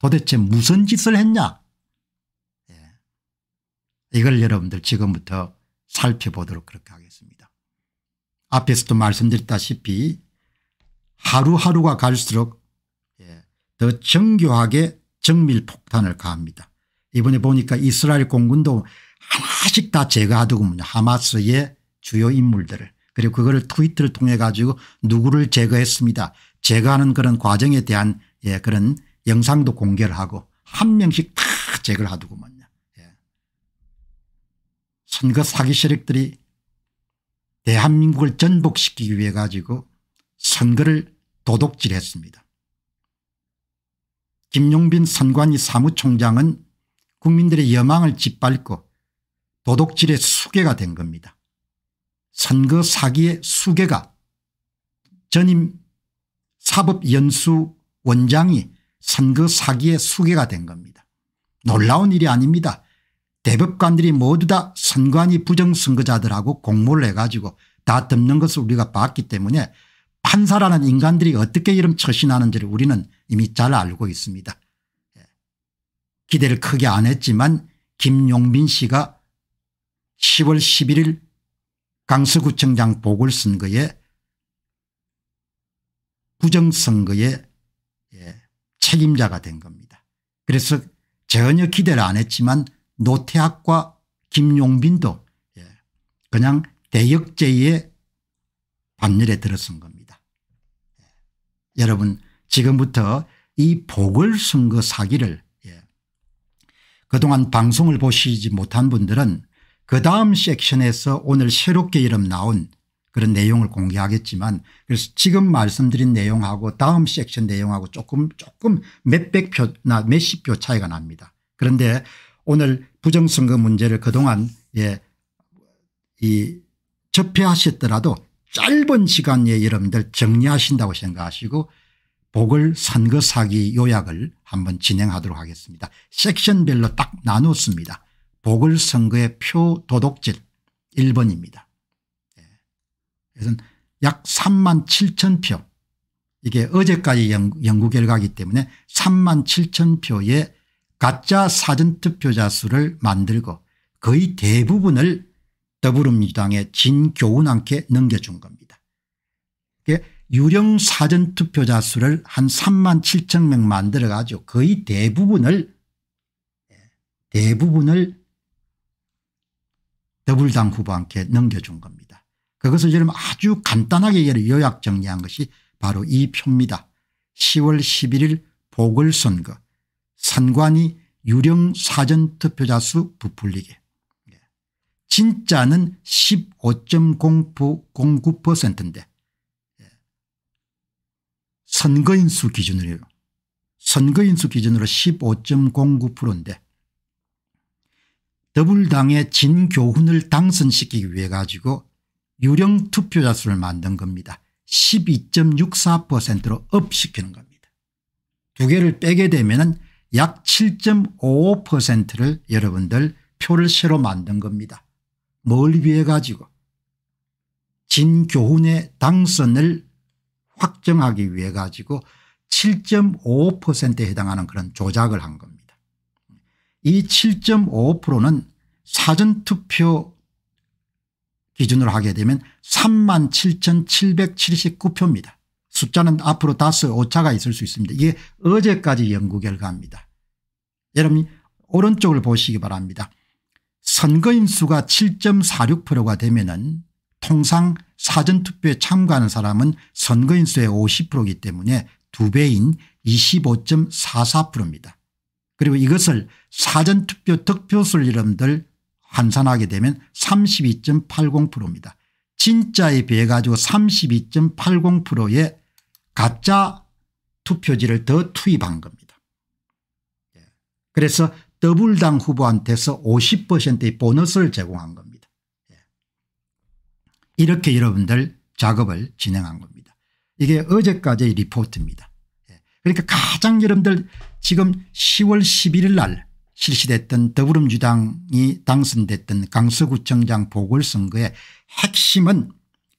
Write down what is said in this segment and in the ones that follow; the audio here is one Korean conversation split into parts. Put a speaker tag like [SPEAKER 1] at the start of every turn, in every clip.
[SPEAKER 1] 도대체 무슨 짓을 했냐 예. 이걸 여러분들 지금부터 살펴보도록 그렇게 하겠습니다. 앞에서도 말씀드렸다시피 하루하루가 갈수록 예, 더 정교하게 정밀폭탄을 가합니다. 이번에 보니까 이스라엘 공군도 하나씩 다 제거하더군요. 하마스의 주요 인물들을 그리고 그거를 트위터를 통해 가지고 누구를 제거했습니다. 제거하는 그런 과정에 대한 예, 그런 영상도 공개를 하고 한 명씩 다 제거를 하더구만요. 예. 선거 사기 세력들이 대한민국을 전복시키기 위해 가지고 선거를 도둑질했습니다. 김용빈 선관위 사무총장은 국민들의 여망을 짓밟고 도둑질의 수계가된 겁니다. 선거 사기의 수계가 전임 사법연수 원장이 선거 사기의 수계가된 겁니다. 놀라운 일이 아닙니다. 대법관들이 모두 다 선관위 부정선거자들하고 공모를 해가지고 다 덮는 것을 우리가 봤기 때문에 판사라는 인간들이 어떻게 이런 처신하는지를 우리는 이미 잘 알고 있습니다. 예. 기대를 크게 안 했지만 김용민 씨가 10월 11일 강서구청장 보궐선거에 부정선거에 책임자가 된 겁니다. 그래서 전혀 기대를 안 했지만 노태학과 김용빈도 예, 그냥 대역죄의 반열에 들어선 겁니다. 예, 여러분 지금부터 이 보궐선거 사기를 예, 그동안 방송을 보시지 못한 분들은 그 다음 섹션에서 오늘 새롭게 이름 나온 그런 내용을 공개하겠지만 그래서 지금 말씀드린 내용하고 다음 섹션 내용하고 조금 조금 몇백 표나 몇십 표 차이가 납니다. 그런데 오늘 부정선거 문제를 그동안 예, 이 접해하셨더라도 짧은 시간에 내 여러분들 정리하신다고 생각하시고 보궐선거 사기 요약을 한번 진행하도록 하겠습니다. 섹션별로 딱 나눴습니다. 보궐선거의 표 도둑질 1번입니다. 그래서 약 3만 7천 표 이게 어제까지 연구 결과이기 때문에 3만 7천 표의 가짜 사전투표자 수를 만들고 거의 대부분을 더불어민주당의 진교훈한테 넘겨준 겁니다. 유령 사전투표자 수를 한 3만 7천 명 만들어 가지고 거의 대부분을 예, 대부분을 더불당 후보한테 넘겨준 겁니다. 그것을 지금 아주 간단하게 요약 정리한 것이 바로 이 표입니다. 10월 11일 보궐선거 선관위 유령 사전투표자 수 부풀리기 예. 진짜는 15.09%인데 예. 선거인수 기준으로 선거인수 기준으로 15.09%인데 더불당의 진교훈을 당선시키기 위해 가지고 유령 투표자 수를 만든 겁니다. 12.64%로 업시키는 겁니다. 두 개를 빼게 되면 약 7.55%를 여러분들 표를 새로 만든 겁니다. 뭘 위해 가지고 진교훈의 당선을 확정하기 위해 가지고 7.55%에 해당하는 그런 조작을 한 겁니다. 이 7.55%는 사전투표 기준으로 하게 되면 37,779표입니다. 숫자는 앞으로 다소 오차가 있을 수 있습니다. 이게 어제까지 연구 결과입니다. 여러분 오른쪽을 보시기 바랍니다. 선거인 수가 7.46%가 되면은 통상 사전투표에 참가하는 사람은 선거인 수의 50%이기 때문에 두 배인 25.44%입니다. 그리고 이것을 사전투표 득표수 여러분들 환산하게 되면 32.80%입니다. 진짜에 비해 가지고 32.80%의 가짜 투표지를 더 투입한 겁니다. 예. 그래서 더블당 후보한테서 50%의 보너스를 제공한 겁니다. 예. 이렇게 여러분들 작업을 진행한 겁니다. 이게 어제까지의 리포트입니다. 예. 그러니까 가장 여러분들 지금 10월 11일 날 실시됐던 더불어민주당이 당선됐던 강서구청장 보궐선거의 핵심은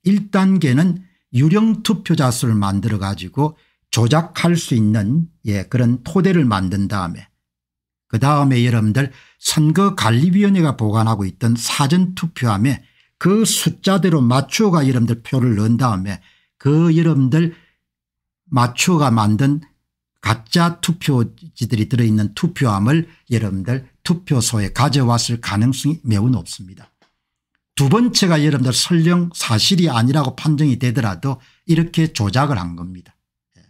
[SPEAKER 1] 1단계는 유령 투표자 수를 만들어 가지고 조작할 수 있는 예 그런 토대를 만든 다음에 그 다음에 여러분들 선거관리위원회가 보관하고 있던 사전투표함에 그 숫자대로 맞추어가 여러분들 표를 넣은 다음에 그 여러분들 맞추어가 만든 가짜 투표지들이 들어있는 투표함을 여러분들 투표소에 가져왔을 가능성이 매우 높습니다. 두 번째가 여러분들 설령 사실이 아니라고 판정이 되더라도 이렇게 조작을 한 겁니다. 예.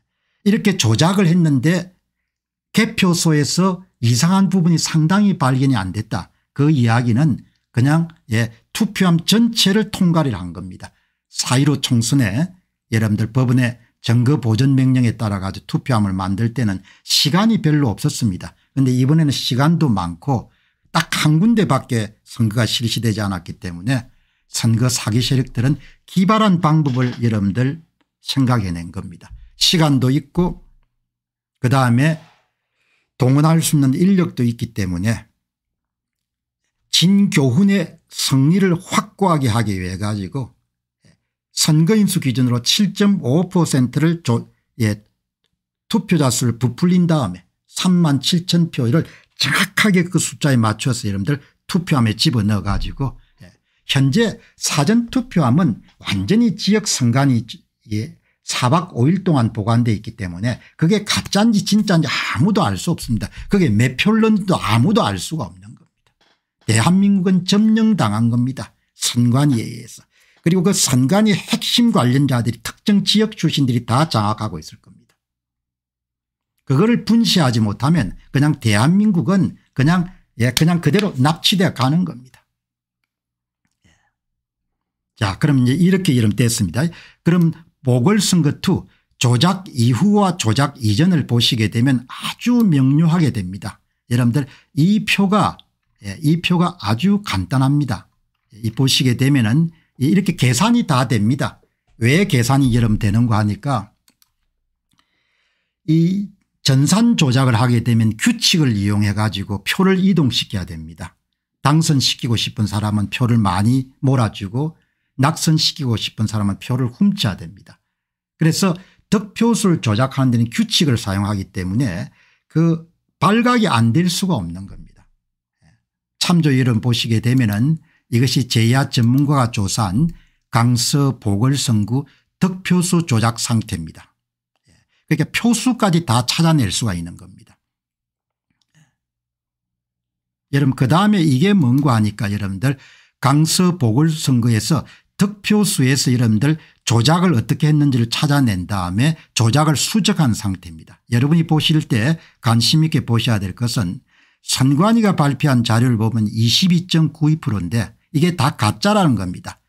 [SPEAKER 1] 이렇게 조작을 했는데 개표소에서 이상한 부분이 상당히 발견이 안 됐다. 그 이야기는 그냥 예, 투표함 전체를 통과를 한 겁니다. 사1 5 총선에 여러분들 법원에 정거보존명령에 따라 가지고 투표함을 만들 때는 시간이 별로 없었습니다. 그런데 이번에는 시간도 많고 딱 한 군데밖에 선거가 실시되지 않았기 때문에 선거 사기 세력들은 기발한 방법을 여러분들 생각해낸 겁니다. 시간도 있고 그다음에 동원할 수 있는 인력도 있기 때문에 진교훈의 승리를 확고하게 하기 위해 가지고 선거인수 기준으로 7.5%를 예, 투표자 수를 부풀린 다음에 3만 7천 표를 정확하게 그 숫자에 맞춰서 여러분들 투표함에 집어넣어 가지고 예, 현재 사전투표함은 완전히 지역 선관위 예, 4박 5일 동안 보관돼 있기 때문에 그게 가짜인지 진짜인지 아무도 알 수 없습니다. 그게 매표론도 아무도 알 수가 없는 겁니다. 대한민국은 점령당한 겁니다. 선관위에 의해서. 그리고 그 선관위 핵심 관련자들이 특정 지역 출신들이 다 장악하고 있을 겁니다. 그거를 분시하지 못하면 그냥 대한민국은 그냥 예 그냥 그대로 납치돼 가는 겁니다. 예. 자 그럼 이제 이렇게 이름 됐습니다. 그럼 보궐선거 2 조작 이후와 조작 이전을 보시게 되면 아주 명료하게 됩니다. 여러분들 이 표가 예, 이 표가 아주 간단합니다. 이 보시게 되면은 이렇게 계산이 다 됩니다. 왜 계산이 여름 되는가 하니까 이 전산 조작을 하게 되면 규칙을 이용해 가지고 표를 이동시켜야 됩니다. 당선시키고 싶은 사람은 표를 많이 몰아주고 낙선시키고 싶은 사람은 표를 훔쳐야 됩니다. 그래서 득표수를 조작하는 데는 규칙을 사용하기 때문에 그 발각이 안 될 수가 없는 겁니다. 예. 참조 여름 보시게 되면 은 이것이 제야 전문가가 조사한 강서 보궐선거 득표수 조작 상태입니다. 예. 그러니까 표수까지 다 찾아낼 수가 있는 겁니다. 예. 여러분 그 다음에 이게 뭔가 하니까 여러분들 강서 보궐선거에서 득표수에서 여러분들 조작을 어떻게 했는지를 찾아낸 다음에 조작을 수적한 상태입니다. 여러분이 보실 때 관심 있게 보셔야 될 것은 선관위가 발표한 자료를 보면 22.92%인데 이게 다 가짜라는 겁니다.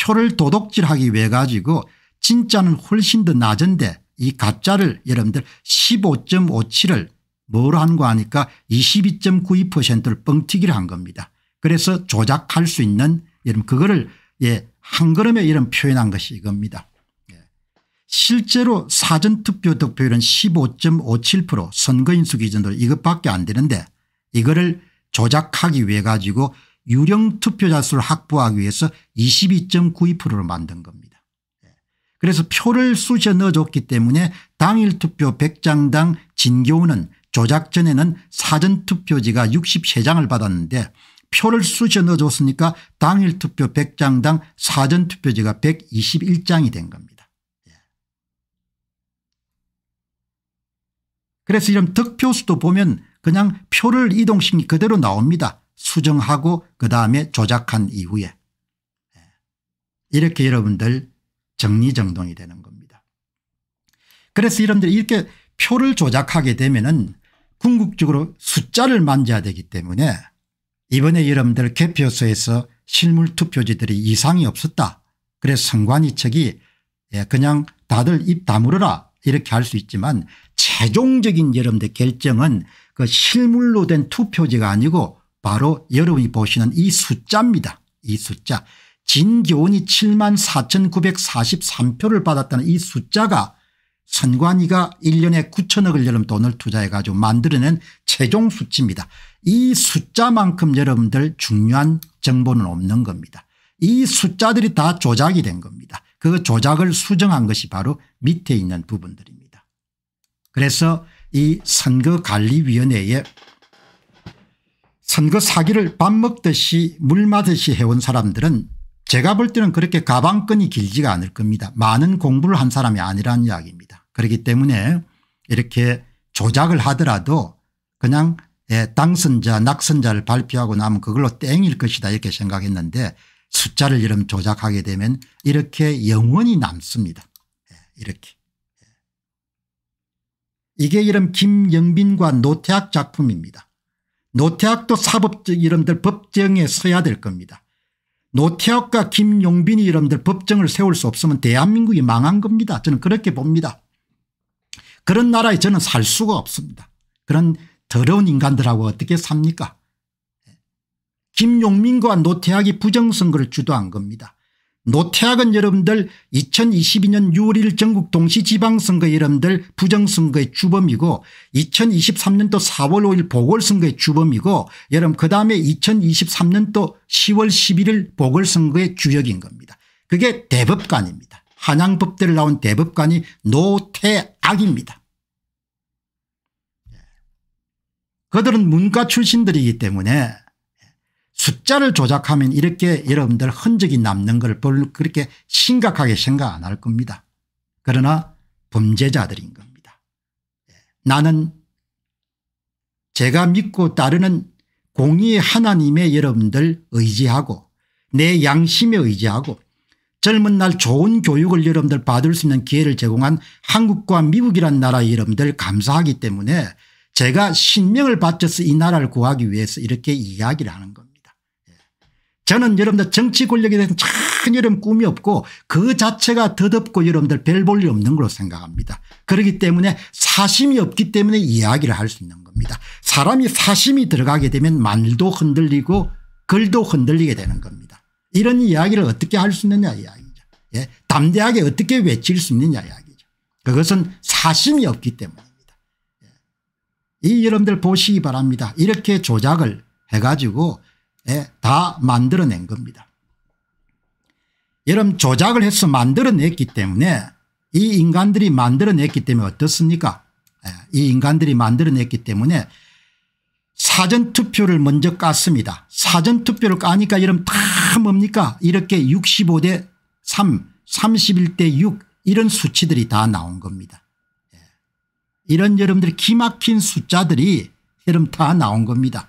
[SPEAKER 1] 표를 도둑질하기 위해 가지고 진짜는 훨씬 더 낮은데 이 가짜를 여러분들 15.57을 뭐로 한 거 하니까 22.92%를 뻥튀기를 한 겁니다. 그래서 조작할 수 있는 여러분 그거를 예, 한 걸음에 이런 표현한 것이 이겁니다. 예. 실제로 사전투표 득표율은 15.57% 선거인수 기준으로 이것밖에 안 되는데 이거를 조작하기 위해 가지고 유령 투표자 수를 확보하기 위해서 2 2 9 2를 만든 겁니다. 예. 그래서 표를 쑤셔 넣어줬기 때문에 당일 투표 100장당 진교훈은 조작 전에는 사전투표지가 63장을 받았는데 표를 쑤셔 넣어줬으니까 당일 투표 100장당 사전투표지가 121장이 된 겁니다. 예. 그래서 이런 득표수도 보면 그냥 표를 이동시키 그대로 나옵니다. 수정하고 그다음에 조작한 이후에 예. 이렇게 여러분들 정리정돈이 되는 겁니다. 그래서 여러분들이 렇게 표를 조작하게 되면은 궁극적으로 숫자를 만져야 되기 때문에 이번에 여러분들 개표소에서 실물 투표지들이 이상이 없었다. 그래서 선관위 책이 예, 그냥 다들 입 다물어라 이렇게 할 수 있지만 최종적인 여러분들 결정은 그 실물로 된 투표지가 아니고 바로 여러분이 보시는 이 숫자입니다. 이 숫자. 진교훈이 7만 4943표를 받았다는 이 숫자가 선관위가 1년에 9천억을 여러 돈을 투자해 가지고 만들어낸 최종 수치입니다. 이 숫자만큼 여러분들 중요한 정보는 없는 겁니다. 이 숫자들이 다 조작이 된 겁니다. 그 조작을 수정한 것이 바로 밑에 있는 부분들입니다. 그래서 이선거관리위원회에 선거 사기를 밥 먹듯이 물 마듯이 해온 사람들은 제가 볼 때는 그렇게 가방끈이 길지가 않을 겁니다. 많은 공부를 한 사람이 아니라는 이야기입니다. 그렇기 때문에 이렇게 조작을 하더라도 그냥 당선자 예, 낙선자를 발표하고 나면 그걸로 땡일 것이다 이렇게 생각했는데 숫자를 이름 조작하게 되면 이렇게 영원히 남습니다. 예, 이렇게. 예. 이게 이름 김영빈과 노태학 작품입니다. 노태학도 사법적 이름들 법정에 서야 될 겁니다. 노태학과 김용빈이 이름들 법정을 세울 수 없으면 대한민국이 망한 겁니다. 저는 그렇게 봅니다. 그런 나라에 저는 살 수가 없습니다. 그런 더러운 인간들하고 어떻게 삽니까 김용민과 노태학이 부정선거를 주도한 겁니다. 노태학은 여러분들 2022년 6월 1일 전국 동시지방선거 여러분들 부정선거의 주범이고 2023년도 4월 5일 보궐선거의 주범이고 여러분 그 다음에 2023년도 10월 11일 보궐선거의 주역인 겁니다. 그게 대법관입니다. 한양법대를 나온 대법관이 노태악입니다. 예. 그들은 문과 출신들이기 때문에 숫자를 조작하면 이렇게 여러분들 흔적이 남는 걸 별로 그렇게 심각하게 생각 안 할 겁니다. 그러나 범죄자들인 겁니다. 예. 나는 제가 믿고 따르는 공의 하나님의 여러분들 의지하고 내 양심에 의지하고 젊은 날 좋은 교육을 여러분들 받을 수 있는 기회를 제공한 한국과 미국이란 나라 여러분들 감사하기 때문에 제가 신명을 바쳐서 이 나라를 구하기 위해서 이렇게 이야기를 하는 겁니다. 저는 여러분들 정치 권력에 대해서는 참여러 꿈이 없고 그 자체가 더덥고 여러분들 별 볼일 없는 걸로 생각합니다. 그렇기 때문에 사심이 없기 때문에 이야기를 할 수 있는 겁니다. 사람이 사심이 들어가게 되면 말도 흔들리고 글도 흔들리게 되는 겁니다. 이런 이야기를 어떻게 할 수 있느냐 이야기죠. 예? 담대하게 어떻게 외칠 수 있느냐 이야기죠. 그것은 사심이 없기 때문입니다. 예. 이 여러분들 보시기 바랍니다. 이렇게 조작을 해가지고 예, 다 만들어낸 겁니다. 여러분 조작을 해서 만들어냈기 때문에 이 인간들이 만들어냈기 때문에 어떻습니까 예, 이 인간들이 만들어냈기 때문에 사전투표를 먼저 깠습니다. 사전투표를 까니까 여러분 다 뭡니까 이렇게 65대 3 31대 6 이런 수치들이 다 나온 겁니다. 예, 이런 여러분들 기막힌 숫자들이 여러분 다 나온 겁니다.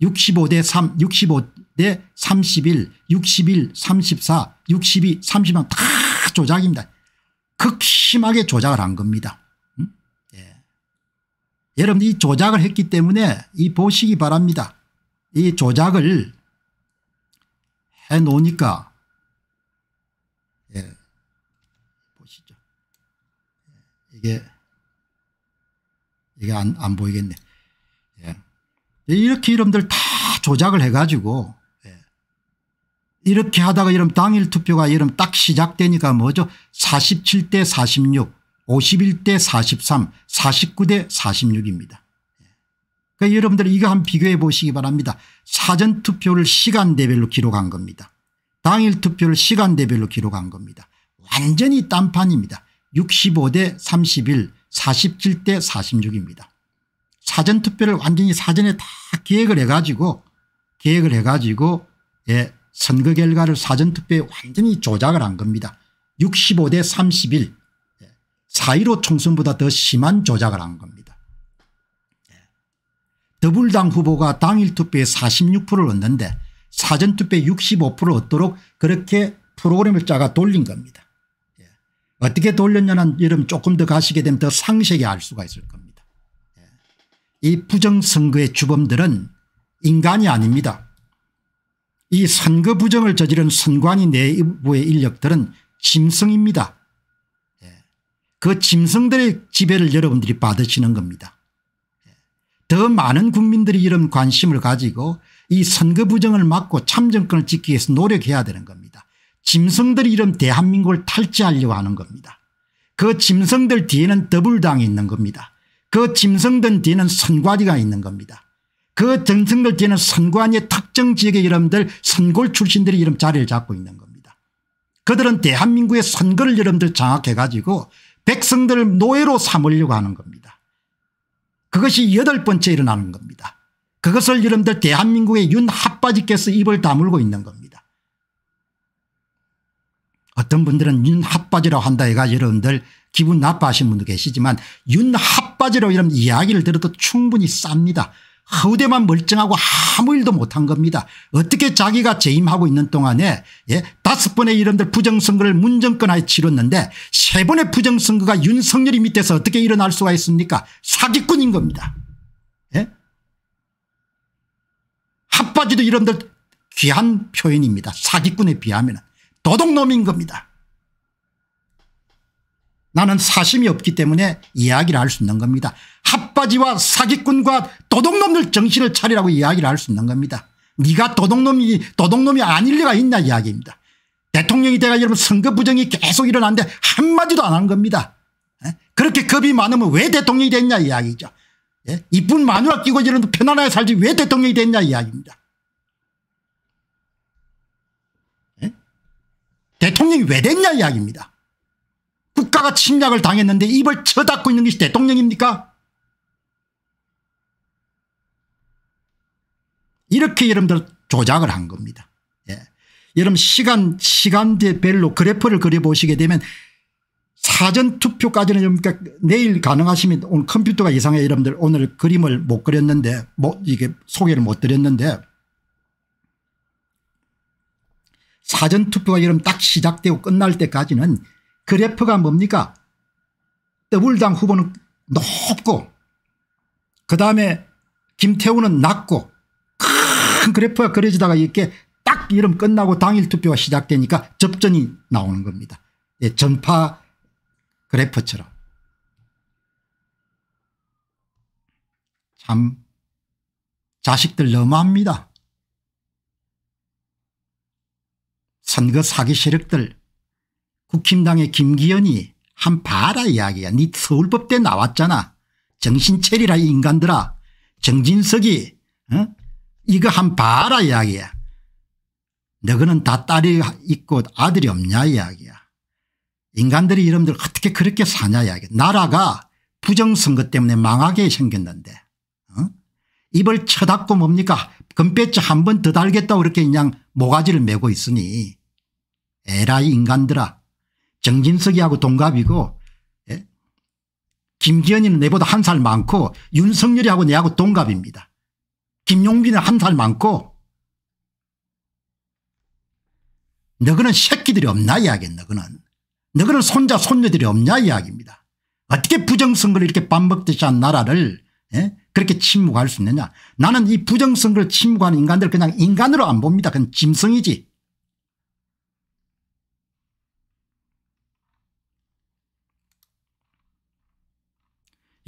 [SPEAKER 1] 65대 3, 65대 31, 61, 34, 62, 30만 다 조작입니다. 극심하게 조작을 한 겁니다. 음? 예. 여러분 이 조작을 했기 때문에 이 보시기 바랍니다. 이 조작을 해놓으니까 예. 보시죠. 예. 이게 이게 안, 안 보이겠네. 이렇게 이름들 다 조작을 해가지고 이렇게 하다가 이름 당일 투표가 이름 딱 시작되니까 뭐죠 47대 46 51대 43 49대 46입니다. 그러니까 여러분들 이거 한번 비교해 보시기 바랍니다. 사전투표를 시간대별로 기록한 겁니다. 당일 투표를 시간대별로 기록한 겁니다. 완전히 딴판입니다. 65대 31 47대 46입니다. 사전투표를 완전히 사전에 다 계획을 해가지고 계획을 해가지고 예, 선거 결과를 사전투표에 완전히 조작을 한 겁니다. 65대 31 4.15 총선보다 더 심한 조작을 한 겁니다. 예. 더불당 후보가 당일 투표에 46%를 얻는데 사전투표에 65% 얻도록 그렇게 프로그램을 짜가 돌린 겁니다. 예. 어떻게 돌렸냐는 이름 조금 더 가시게 되면 더 상세히 알 수가 있을 겁니다. 이 부정선거의 주범들은 인간이 아닙니다. 이 선거 부정을 저지른 선관위 내부의 인력들은 짐승입니다. 예. 그 짐승들의 지배를 여러분들이 받으시는 겁니다. 예. 더 많은 국민들이 이런 관심을 가지고 이 선거 부정을 막고 참정권을 지키기 위해서 노력해야 되는 겁니다. 짐승들이 이런 대한민국을 탈지하려고 하는 겁니다. 그 짐승들 뒤에는 더블당이 있는 겁니다. 그짐승들 뒤는 선관위가 있는 겁니다. 그 짐승들 뒤는 선관위의 특정 지역의 여러분들 선골 출신들이 이름 자리를 잡고 있는 겁니다. 그들은 대한민국의 선거를 여러분들 장악해 가지고 백성들을 노예로 삼으려고 하는 겁니다. 그것이 여덟 번째 일어나는 겁니다. 그것을 여러분들 대한민국의 윤 핫바지께서 입을 다물고 있는 겁니다. 어떤 분들은 윤 핫바지라고 한다 해가 여러분들 기분 나빠하신 분도 계시지만 윤핫바지로 이런 이야기를 들어도 충분히 쌉니다. 허우대만 멀쩡하고 아무 일도 못한 겁니다. 어떻게 자기가 재임하고 있는 동안에 예? 다섯 번의 이름들 부정선거를 문정권하에 치렀는데 세 번의 부정선거가 윤석열이 밑에서 어떻게 일어날 수가 있습니까 사기꾼인 겁니다. 예? 핫바지도 이름들 귀한 표현입니다. 사기꾼에 비하면 도둑놈인 겁니다. 나는 사심이 없기 때문에 이야기를 할 수 있는 겁니다. 핫바지와 사기꾼과 도둑놈들 정신을 차리라고 이야기를 할 수 있는 겁니다. 네가 도둑놈이 도둑놈이 아닐 리가 있냐 이야기입니다. 대통령이 돼가 여러분 선거 부정이 계속 일어나는데 한마디도 안 한 겁니다. 예? 그렇게 겁이 많으면 왜 대통령이 됐냐 이야기죠. 예? 이쁜 마누라 끼고 지는 편안하게 살지 왜 대통령이 됐냐 이야기입니다. 예? 대통령이 왜 됐냐 이야기입니다. 국가가 침략을 당했는데 입을 쳐닫고 있는 것이 대통령입니까? 이렇게 여러분들 조작을 한 겁니다. 예. 여러분 시간 시간대별로 그래프를 그려보시게 되면 사전투표까지는 여러분께 내일 가능하시면 오늘 컴퓨터가 이상해 여러분들 오늘 그림을 못 그렸는데 뭐 이게 소개를 못 드렸는데 사전투표가 여러분 딱 시작되고 끝날 때까지는 그래프가 뭡니까 더블당 후보는 높고 그다음에 김태우는 낮고 큰 그래프가 그려지다가 이렇게 딱 이름 끝나고 당일 투표가 시작되니까 접전이 나오는 겁니다. 예, 전파 그래프처럼. 참 자식들 너무합니다. 선거 사기 세력들 국힘당의 김기현이 한 봐라 이야기야. 니 서울법대 나왔잖아. 정신 차리라 이 인간들아. 정진석이 어? 이거 한 봐라 이야기야. 너그는 다 딸이 있고 아들이 없냐 이야기야. 인간들이 이름들 어떻게 그렇게 사냐 이야기 나라가 부정선거 때문에 망하게 생겼는데 어? 입을 쳐닫고 뭡니까 금배째 한 번 더 달겠다고 이렇게 그냥 모가지를 메고 있으니 에라이 인간들아 정진석이하고 동갑이고 예? 김기현이는 내보다 한 살 많고 윤석열이하고 내하고 동갑입니다. 김용빈은 한 살 많고 너그는 새끼들이 없나 이야기예요 너그는. 너그는 손자 손녀들이 없냐 이야기입니다. 어떻게 부정선거를 이렇게 밥 먹듯이 한 나라를 예? 그렇게 침묵할 수 있느냐 나는 이 부정선거를 침묵하는 인간들 을 그냥 인간으로 안 봅니다. 그건 짐승이지.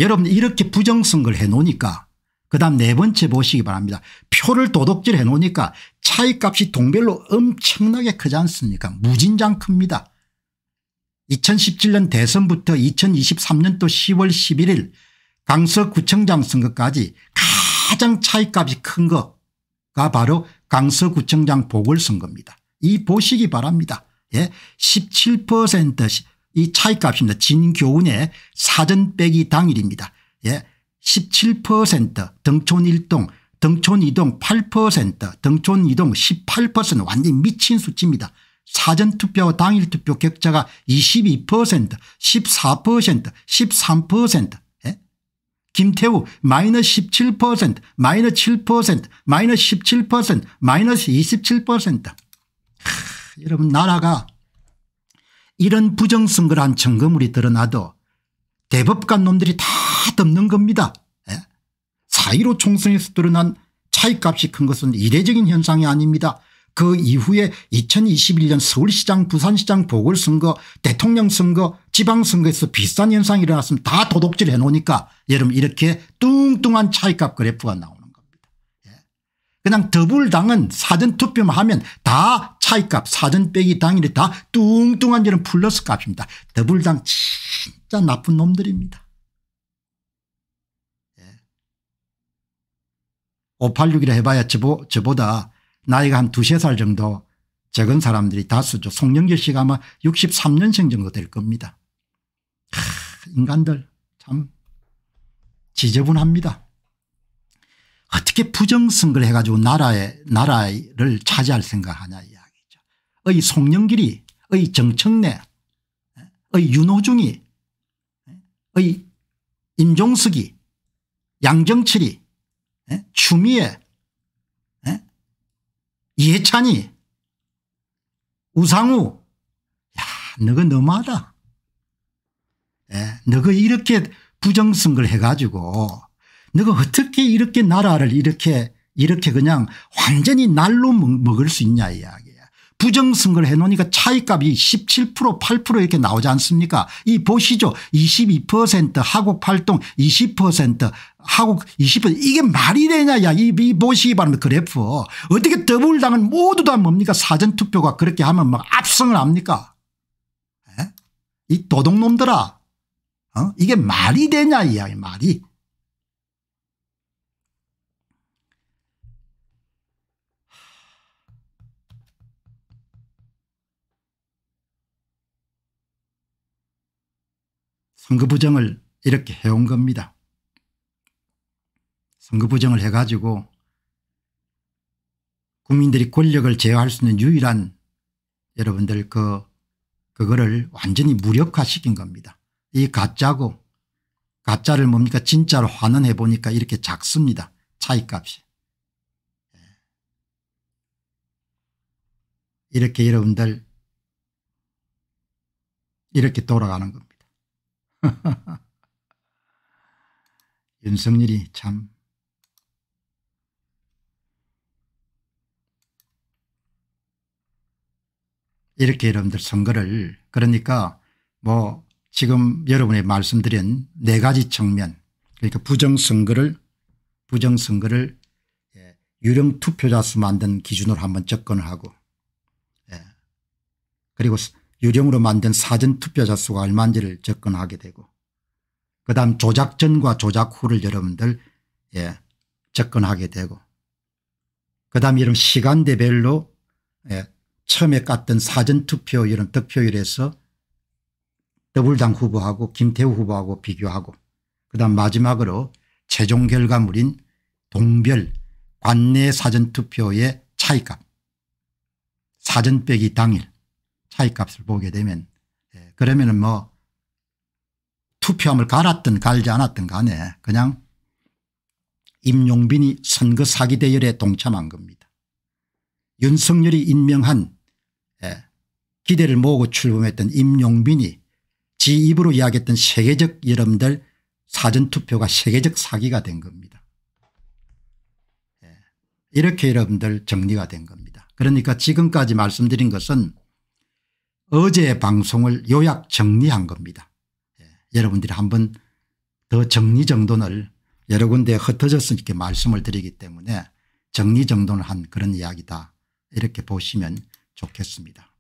[SPEAKER 1] 여러분 이렇게 부정선거를 해놓으니까 그 다음 네 번째 보시기 바랍니다. 표를 도둑질 해놓으니까 차이값이 동별로 엄청나게 크지 않습니까 무진장 큽니다. 2017년 대선부터 2023년도 10월 11일 강서구청장 선거까지 가장 차이값이 큰 거가 바로 강서구청장 보궐선거입니다. 이 보시기 바랍니다. 예, 17%이 차이값입니다. 진교훈의 사전 빼기 당일입니다. 예. 17% 등촌 1동 등촌 이동 8% 등촌 이동 18% 완전히 미친 수치입니다. 사전투표 당일투표 격차가 22% 14% 13% 예? 김태우 마이너스 17% 마이너스 7% 마이너스 17% 마이너스 27% 하, 여러분 나라가 이런 부정선거란 청금물이 드러나도 대법관 놈들이 다 덮는 겁니다. 4.15 예? 총선에서 드러난 차이값이 큰 것은 이례적인 현상이 아닙니다. 그 이후에 2021년 서울시장 부산시장 보궐선거 대통령 선거 지방선거에서 비슷한 현상이 일어났으면 다 도둑질 해놓으니까 여러분 이렇게 뚱뚱한 차이값 그래프가 나옵니다. 그냥 더불당은 사전투표만 하면 다 차이값 사전 빼기 당일에 다 뚱뚱한 이런 플러스 값입니다. 더불당 진짜 나쁜 놈들입니다. 586이라 예. 해봐야 저보, 저보다 나이가 한 두세 살 정도 적은 사람들이 다수죠. 송영길 씨가 아마 63년생 정도 될 겁니다. 하, 인간들 참 지저분합니다. 어떻게 아, 부정선거를 해가지고 나라에 나라를 차지할 생각하냐 이야기죠. 의 송영길이 의 정청래 의 윤호중이 의 임종석이 양정철이 추미애 예, 예, 이해찬이 우상우 야 너가 너무하다. 예, 너가 이렇게 부정선거를 해가지고 너가 어떻게 이렇게 나라를 이렇게 이렇게 그냥 완전히 날로 먹을 수 있냐 이야기야. 부정선거를 해놓으니까 차이값이 17% 8% 이렇게 나오지 않습니까 이 보시죠 22% 하국 팔동 20% 하국 20% 이게 말이 되냐 이이 보시기 바랍니다 그래프 어떻게 더불당은 모두 다 뭡니까 사전투표가 그렇게 하면 막 압승을 합니까 에? 이 도둑놈들아 어? 이게 말이 되냐 이야기 말이 선거 부정을 이렇게 해온 겁니다. 선거 부정을 해가지고 국민들이 권력을 제어할 수 있는 유일한 여러분들 그 그거를 완전히 무력화시킨 겁니다. 이 가짜고 가짜를 뭡니까 진짜로 환원해 보니까 이렇게 작습니다. 차이값이. 이렇게 여러분들 이렇게 돌아가는 겁니다. 윤석열이 참 이렇게 여러분들 선거를 그러니까 뭐 지금 여러분의 말씀드린 네 가지 측면 그러니까 부정선거를 부정선거를 예, 유령 투표자 수 만든 기준으로 한번 접근하고 예. 그리고 유령으로 만든 사전투표자 수가 얼마인지를 접근하게 되고 그다음 조작 전과 조작 후를 여러분들 예, 접근하게 되고 그다음 이런 시간대별로 예, 처음에 깠던 사전투표 이런 득표율에서 더블당 후보하고 김태우 후보하고 비교하고 그다음 마지막으로 최종 결과물인 동별 관내 사전투표의 차이값 사전 빼기 당일 차이값을 보게 되면 예, 그러면은 뭐 투표함을 갈았든 갈지 않았든 간에 그냥 임용빈이 선거 사기 대열에 동참한 겁니다. 윤석열이 임명한 예, 기대를 모으고 출범했던 임용빈이 지 입으로 이야기했던 세계적 여러분들 사전투표가 세계적 사기가 된 겁니다. 예, 이렇게 여러분들 정리가 된 겁니다. 그러니까 지금까지 말씀드린 것은 어제 방송을 요약 정리한 겁니다. 예. 여러분들이 한번 더 정리정돈을 여러 군데 흩어져서 이렇 말씀을 드리기 때문에 정리정돈을 한 그런 이야기다 이렇게 보시면 좋겠습니다.